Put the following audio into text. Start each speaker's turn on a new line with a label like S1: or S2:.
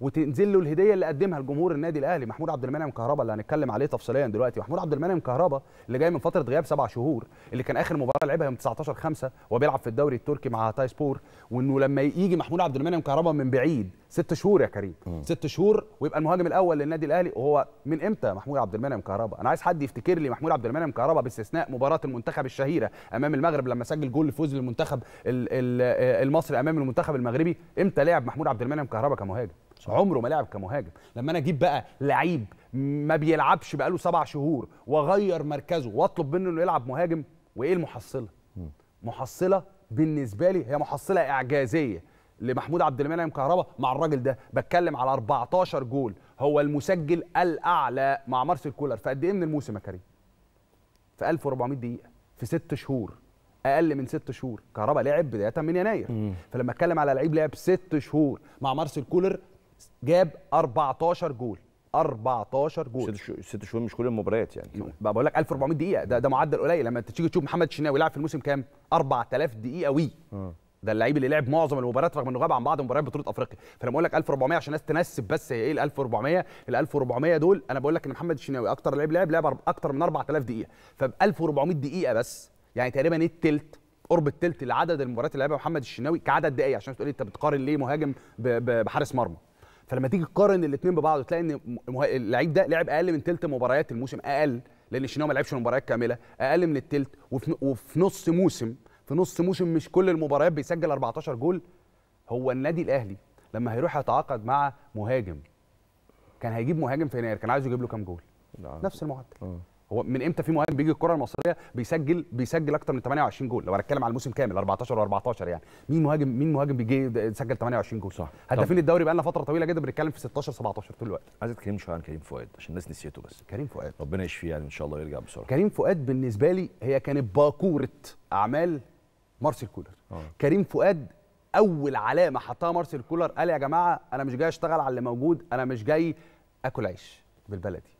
S1: وتنزل له الهديه اللي قدمها لجمهور النادي الاهلي محمود عبد المنعم كهربا اللي هنتكلم عليه تفصيليا دلوقتي محمود عبد المنعم كهربا اللي جاي من فتره غياب سبع شهور اللي كان اخر مباراه لعبها يوم 19 5 وبيلعب في الدوري التركي مع تاي سبور وانه لما يجي محمود عبد المنعم كهربا من بعيد ست شهور يا كريم م. ست شهور ويبقى المهاجم الاول للنادي الاهلي وهو من امتى محمود عبد المنعم كهربا انا عايز حد يفتكر لي محمود عبد المنعم كهربا باستثناء مباراه المنتخب الشهيره امام المغرب لما سجل جول الفوز للمنتخب آه، المصري امام المنتخب المغربي امتى لعب محمود عبد المنعم كهربا كمهاجم صح. عمره ما لعب كمهاجم لما انا اجيب بقى لعيب ما بيلعبش بقاله سبع شهور واغير مركزه واطلب منه انه يلعب مهاجم وايه المحصله م. محصله بالنسبه لي هي محصله اعجازيه لمحمود عبد المنعم كهربا مع الراجل ده بتكلم على 14 جول هو المسجل الاعلى مع مارسيل كولر في قد ايه من الموسم يا كريم في 1400 دقيقه في ست شهور اقل من ست شهور كهربا لعب بدايه من يناير فلما اتكلم على لعيب لعب ست شهور مع مارسيل كولر جاب 14 جول 14 جول ست شهور مش كل المباريات يعني بقى بقول لك 1400 دقيقه ده ده معدل قليل لما تيجي تشوف محمد الشناوي لعب في الموسم كام 4000 دقيقه وي آه. ده اللعيب اللي لعب معظم المباريات رغم انه غاب عن بعض مباريات بطوله افريقيا فلما اقول لك 1400 عشان الناس تنسب بس هي ايه ال 1400 ال 1400 دول انا بقول لك ان محمد الشناوي اكتر لعيب لعب لعب اكتر من 4000 دقيقه فب 1400 دقيقه بس يعني تقريبا إيه الثلث قرب الثلث لعدد المباريات اللي لعبها محمد الشناوي كعدد دقائق عشان تقول لي انت بتقارن ليه مهاجم بحارس مرمى فلما تيجي تقارن الاثنين ببعض وتلاقي ان اللعيب ده لعب اقل من ثلث مباريات الموسم اقل لان الشناوي ما لعبش المباريات كامله اقل من الثلث وفي, وفي نص موسم في نص موسم مش كل المباريات بيسجل 14 جول هو النادي الاهلي لما هيروح يتعاقد مع مهاجم كان هيجيب مهاجم في يناير كان عايزه يجيب له كام جول نعم. نفس المعدل آه. هو من امتى في مهاجم بيجي الكره المصريه بيسجل بيسجل اكتر من 28 جول لو هنتكلم على الموسم كامل 14 و14 يعني مين مهاجم مين مهاجم بيجي سجل 28 جول صح هدافين الدوري بقى لنا فتره طويله جدا بنتكلم في 16 17 طول الوقت عايز اتكلم شويه عن كريم فؤاد عشان الناس نسيته بس كريم فؤاد ربنا يشفيه يعني ان شاء الله يرجع بسرعه كريم فؤاد بالنسبه لي هي كانت باكوره اعمال مارسيل كولر أوه. كريم فؤاد اول علامه حطها مارسيل كولر قال يا جماعه انا مش جاي اشتغل على اللي موجود انا مش جاي اكل عيش بالبلدي